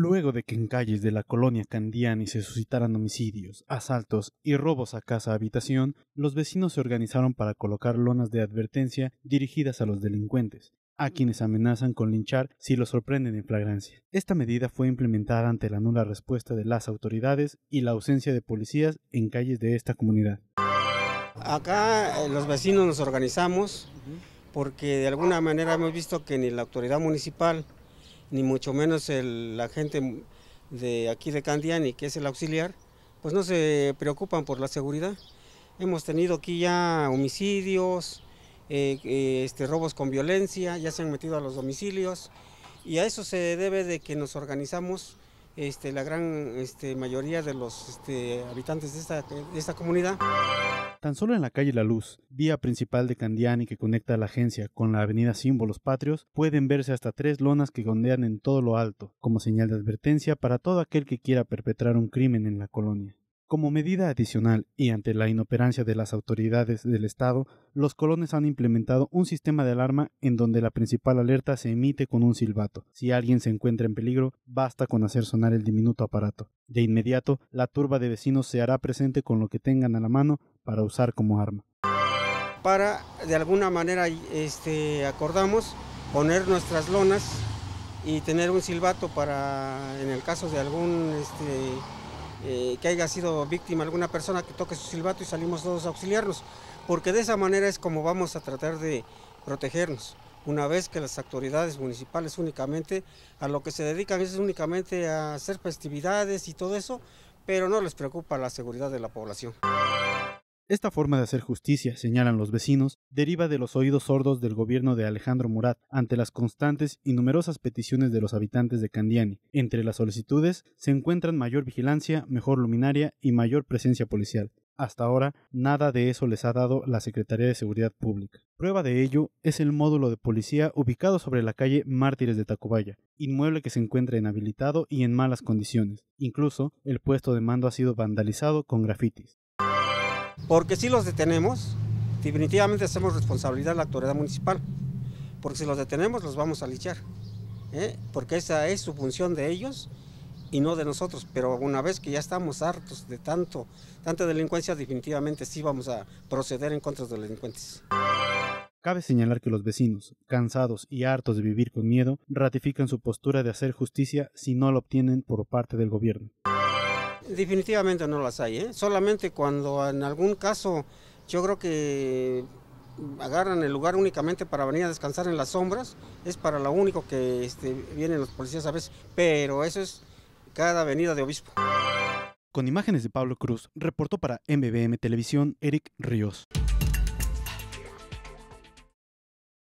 Luego de que en calles de la colonia y se suscitaran homicidios, asaltos y robos a casa-habitación, los vecinos se organizaron para colocar lonas de advertencia dirigidas a los delincuentes, a quienes amenazan con linchar si los sorprenden en flagrancia. Esta medida fue implementada ante la nula respuesta de las autoridades y la ausencia de policías en calles de esta comunidad. Acá eh, los vecinos nos organizamos porque de alguna manera hemos visto que ni la autoridad municipal ni mucho menos la gente de aquí de Candiani, que es el auxiliar, pues no se preocupan por la seguridad. Hemos tenido aquí ya homicidios, eh, eh, este, robos con violencia, ya se han metido a los domicilios y a eso se debe de que nos organizamos este, la gran este, mayoría de los este, habitantes de esta comunidad. Tan solo en la calle La Luz, vía principal de Candiani que conecta a la agencia con la avenida Símbolos Patrios, pueden verse hasta tres lonas que gondean en todo lo alto, como señal de advertencia para todo aquel que quiera perpetrar un crimen en la colonia. Como medida adicional y ante la inoperancia de las autoridades del Estado, los colones han implementado un sistema de alarma en donde la principal alerta se emite con un silbato. Si alguien se encuentra en peligro, basta con hacer sonar el diminuto aparato. De inmediato, la turba de vecinos se hará presente con lo que tengan a la mano para usar como arma. Para, de alguna manera, este, acordamos poner nuestras lonas y tener un silbato para, en el caso de algún... Este, eh, que haya sido víctima alguna persona que toque su silbato y salimos todos a auxiliarnos, porque de esa manera es como vamos a tratar de protegernos. Una vez que las autoridades municipales únicamente a lo que se dedican es únicamente a hacer festividades y todo eso, pero no les preocupa la seguridad de la población. Esta forma de hacer justicia, señalan los vecinos, deriva de los oídos sordos del gobierno de Alejandro Murat ante las constantes y numerosas peticiones de los habitantes de Candiani. Entre las solicitudes se encuentran mayor vigilancia, mejor luminaria y mayor presencia policial. Hasta ahora, nada de eso les ha dado la Secretaría de Seguridad Pública. Prueba de ello es el módulo de policía ubicado sobre la calle Mártires de Tacubaya, inmueble que se encuentra inhabilitado y en malas condiciones. Incluso, el puesto de mando ha sido vandalizado con grafitis. Porque si los detenemos, definitivamente hacemos responsabilidad a la autoridad municipal. Porque si los detenemos, los vamos a lichar. ¿eh? Porque esa es su función de ellos y no de nosotros. Pero una vez que ya estamos hartos de tanto, tanta delincuencia, definitivamente sí vamos a proceder en contra de los delincuentes. Cabe señalar que los vecinos, cansados y hartos de vivir con miedo, ratifican su postura de hacer justicia si no la obtienen por parte del gobierno. Definitivamente no las hay, ¿eh? solamente cuando en algún caso yo creo que agarran el lugar únicamente para venir a descansar en las sombras, es para lo único que este, vienen los policías a veces, pero eso es cada avenida de obispo. Con imágenes de Pablo Cruz, reportó para MBM Televisión Eric Ríos.